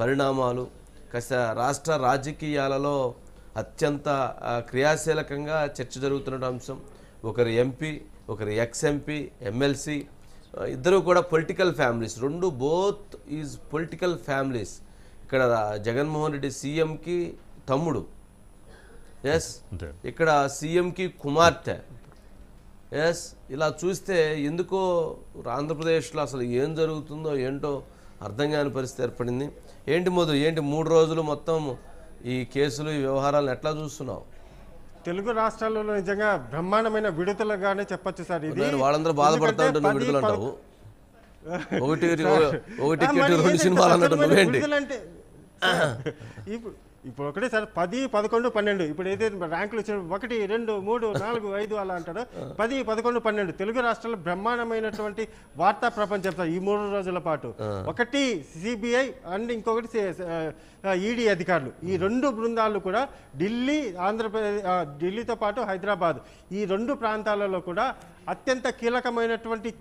పరిణామాలు కాస్త రాష్ట్ర రాజకీయాలలో అత్యంత క్రియాశీలకంగా చర్చ జరుగుతున్న అంశం ఒకరి ఎంపీ ఒకరి ఎక్స్ ఎంపీ ఎమ్మెల్సీ ఇద్దరు కూడా పొలిటికల్ ఫ్యామిలీస్ రెండు బోత్ ఈజ్ పొలిటికల్ ఫ్యామిలీస్ ఇక్కడ జగన్మోహన్ రెడ్డి సీఎంకి తమ్ముడు ఎస్ ఇక్కడ సీఎంకి కుమార్తె ఎస్ ఇలా చూస్తే ఎందుకో ఆంధ్రప్రదేశ్లో అసలు ఏం జరుగుతుందో ఏంటో అర్థం కాని పరిస్థితి ఏర్పడింది ఏంటి మోదు ఏంటి మూడు రోజులు మొత్తం ఈ కేసులు ఈ వ్యవహారాలను ఎట్లా చూస్తున్నావు తెలుగు రాష్ట్రాలలో నిజంగా బ్రహ్మాండమైన విడుదలగానే చెప్పచ్చు సార్ ఇది వాళ్ళందరూ బాధపడతా ఉంటారు విడుదల అంటావు ఒకటి ఒకటి రెండు సినిమాలు అన్నట్టు ఇప్పుడు ఇప్పుడు సార్ పది పదకొండు పన్నెండు ఇప్పుడు ఏదైతే ర్యాంకులు వచ్చిన ఒకటి రెండు మూడు నాలుగు ఐదు అలా అంటారు పది పదకొండు పన్నెండు తెలుగు రాష్ట్రాల బ్రహ్మాండమైనటువంటి వార్తా ప్రపంచం ఈ మూడు రోజుల పాటు ఒకటి సిబిఐ అండ్ ఇంకొకటి ఈడీ అధికారులు ఈ రెండు బృందాలు కూడా ఢిల్లీ ఆంధ్రప్రదేశ్ ఢిల్లీతో పాటు హైదరాబాద్ ఈ రెండు ప్రాంతాలలో కూడా అత్యంత కీలకమైనటువంటి